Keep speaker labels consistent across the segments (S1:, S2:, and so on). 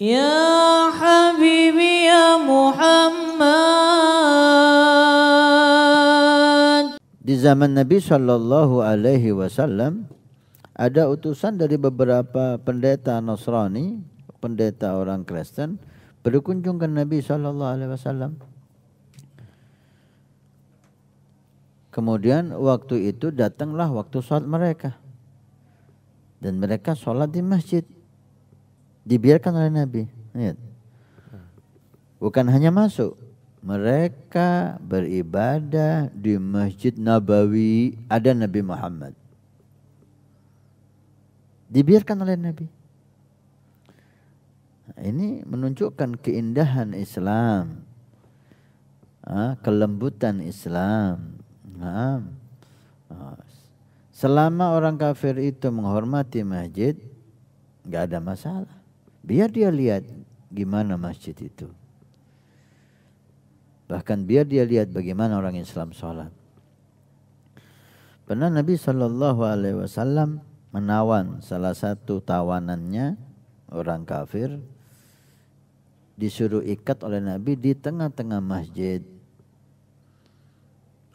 S1: Ya Habibi ya Muhammad. Di zaman Nabi Shallallahu Alaihi Wasallam ada utusan dari beberapa pendeta Nasrani, pendeta orang Kristen berkunjung ke Nabi Shallallahu Alaihi Wasallam. Kemudian waktu itu datanglah waktu sholat mereka dan mereka sholat di masjid dibiarkan oleh Nabi. Lihat. Bukan hanya masuk, mereka beribadah di Masjid Nabawi ada Nabi Muhammad. Dibiarkan oleh Nabi. Ini menunjukkan keindahan Islam, kelembutan Islam. Selama orang kafir itu menghormati masjid, nggak ada masalah. Biar dia lihat gimana masjid itu. Bahkan biar dia lihat bagaimana orang Islam sholat. Pernah Nabi Shallallahu Alaihi Wasallam menawan salah satu tawanannya orang kafir disuruh ikat oleh Nabi di tengah-tengah masjid.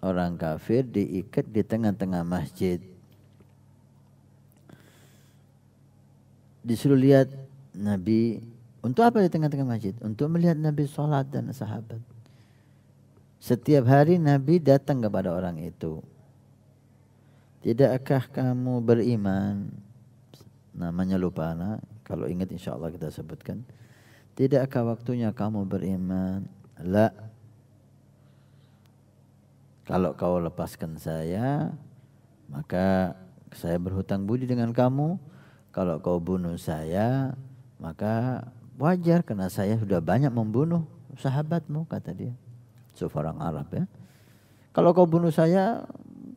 S1: Orang kafir diikat di tengah-tengah masjid. Disuruh lihat Nabi untuk apa di tengah-tengah masjid? Untuk melihat Nabi sholat dan sahabat. Setiap hari Nabi datang kepada orang itu. Tidakkah kamu beriman? Namanya lupa anak. Kalau ingat insya Allah kita sebutkan. Tidakkah waktunya kamu beriman? La. Kalau kau lepaskan saya, maka saya berhutang budi dengan kamu. Kalau kau bunuh saya, maka wajar karena saya sudah banyak membunuh sahabatmu kata dia. Seorang Arab ya. Kalau kau bunuh saya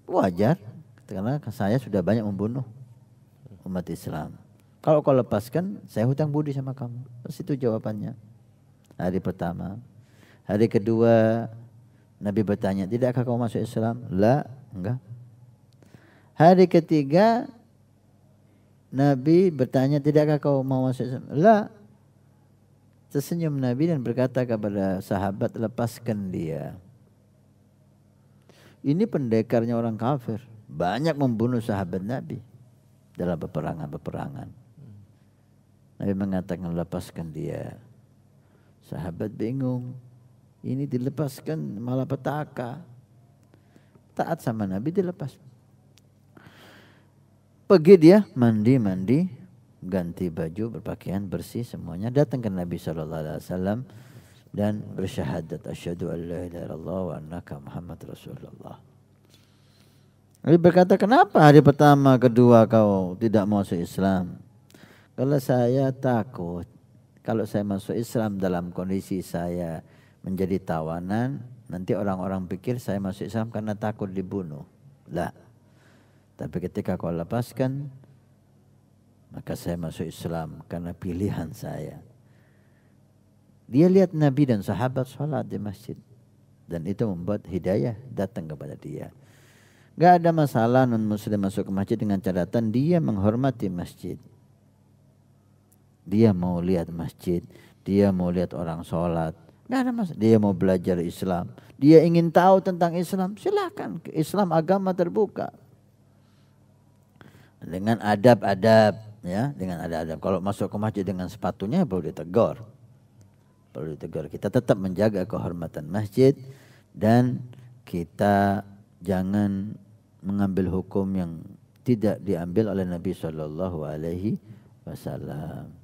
S1: wajar karena saya sudah banyak membunuh umat Islam. Kalau kau lepaskan, saya hutang budi sama kamu. Terus itu jawabannya. Hari pertama. Hari kedua, Nabi bertanya, tidakkah kau masuk Islam? La, enggak. Hari ketiga, Nabi bertanya, tidakkah kau mau masuk Islam? La. Tersenyum Nabi dan berkata kepada sahabat, lepaskan dia. Ini pendekarnya orang kafir. Banyak membunuh sahabat Nabi dalam peperangan-peperangan. Nabi mengatakan, lepaskan dia. Sahabat bingung. Ini dilepaskan malah petaka. Taat sama Nabi dilepaskan. Pergi dia mandi-mandi, ganti baju, berpakaian bersih semuanya. Datang ke Nabi Shallallahu Alaihi Wasallam dan bersyahadat asyhadu an la ilaha illallah wa annaka Muhammad Rasulullah. Nabi berkata, kenapa hari pertama, kedua kau tidak masuk Islam? Kalau saya takut, kalau saya masuk Islam dalam kondisi saya menjadi tawanan, nanti orang-orang pikir saya masuk Islam karena takut dibunuh. Lah, tapi ketika kau lepaskan, maka saya masuk Islam karena pilihan saya. Dia lihat Nabi dan sahabat sholat di masjid. Dan itu membuat hidayah datang kepada dia. Gak ada masalah non muslim masuk ke masjid dengan catatan dia menghormati masjid. Dia mau lihat masjid, dia mau lihat orang sholat, gak ada masalah. Dia mau belajar Islam. Dia ingin tahu tentang Islam. Silahkan. Islam agama terbuka dengan adab-adab ya dengan adab-adab. Kalau masuk ke masjid dengan sepatunya perlu ditegur. Perlu ditegur. Kita tetap menjaga kehormatan masjid dan kita jangan mengambil hukum yang tidak diambil oleh Nabi Shallallahu Alaihi Wasallam.